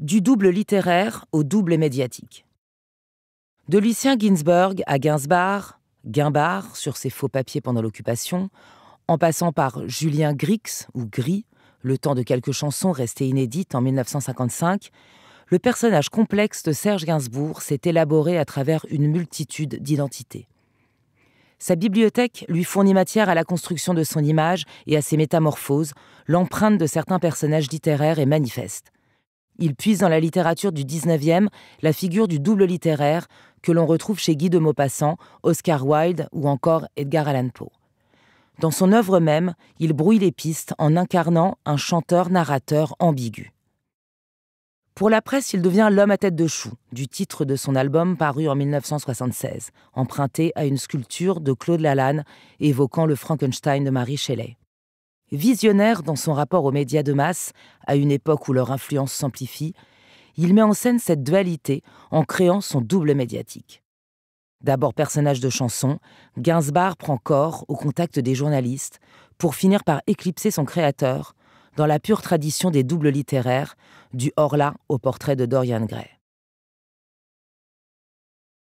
Du double littéraire au double médiatique. De Lucien Ginsberg à Gainsbar, Guimbard sur ses faux papiers pendant l'occupation, en passant par Julien Grix ou Gris, le temps de quelques chansons restées inédites en 1955, le personnage complexe de Serge Gainsbourg s'est élaboré à travers une multitude d'identités. Sa bibliothèque lui fournit matière à la construction de son image et à ses métamorphoses, l'empreinte de certains personnages littéraires est manifeste. Il puise dans la littérature du 19e la figure du double littéraire que l'on retrouve chez Guy de Maupassant, Oscar Wilde ou encore Edgar Allan Poe. Dans son œuvre même, il brouille les pistes en incarnant un chanteur-narrateur ambigu. Pour la presse, il devient L'homme à tête de chou, du titre de son album paru en 1976, emprunté à une sculpture de Claude Lalanne évoquant le Frankenstein de Marie Shelley. Visionnaire dans son rapport aux médias de masse, à une époque où leur influence s'amplifie, il met en scène cette dualité en créant son double médiatique. D'abord personnage de chanson, Gainsbard prend corps au contact des journalistes pour finir par éclipser son créateur dans la pure tradition des doubles littéraires, du Orla au portrait de Dorian Gray.